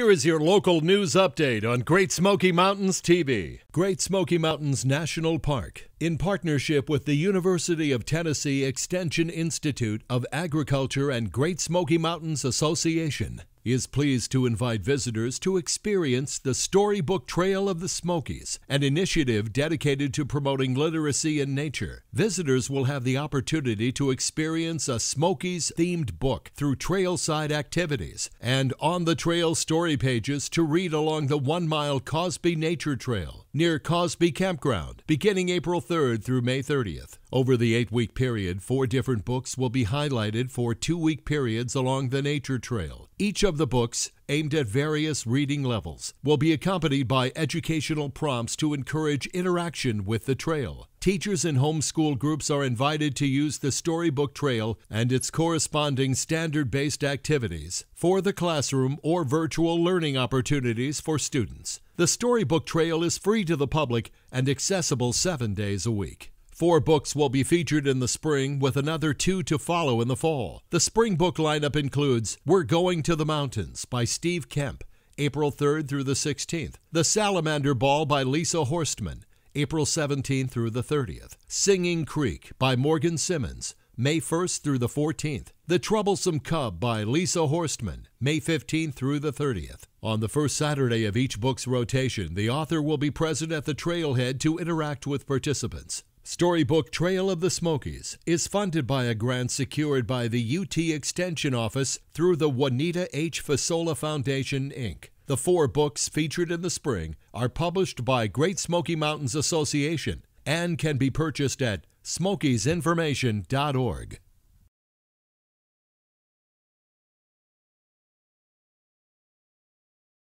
Here is your local news update on Great Smoky Mountains TV. Great Smoky Mountains National Park in partnership with the University of Tennessee Extension Institute of Agriculture and Great Smoky Mountains Association, is pleased to invite visitors to experience the Storybook Trail of the Smokies, an initiative dedicated to promoting literacy in nature. Visitors will have the opportunity to experience a Smokies themed book through trailside activities and on the trail story pages to read along the one mile Cosby Nature Trail near Cosby Campground beginning April 3rd through May 30th. Over the eight week period, four different books will be highlighted for two week periods along the nature trail. Each of the books, aimed at various reading levels, will be accompanied by educational prompts to encourage interaction with the trail. Teachers and homeschool groups are invited to use the Storybook Trail and its corresponding standard based activities for the classroom or virtual learning opportunities for students. The Storybook Trail is free to the public and accessible seven days a week. Four books will be featured in the spring, with another two to follow in the fall. The spring book lineup includes We're Going to the Mountains by Steve Kemp, April 3rd through the 16th, The Salamander Ball by Lisa Horstman, April 17th through the 30th, Singing Creek by Morgan Simmons, May 1st through the 14th. The Troublesome Cub by Lisa Horstman, May 15th through the 30th. On the first Saturday of each book's rotation, the author will be present at the trailhead to interact with participants. Storybook Trail of the Smokies is funded by a grant secured by the UT Extension Office through the Juanita H. Fasola Foundation, Inc. The four books featured in the spring are published by Great Smoky Mountains Association and can be purchased at smokiesinformation.org.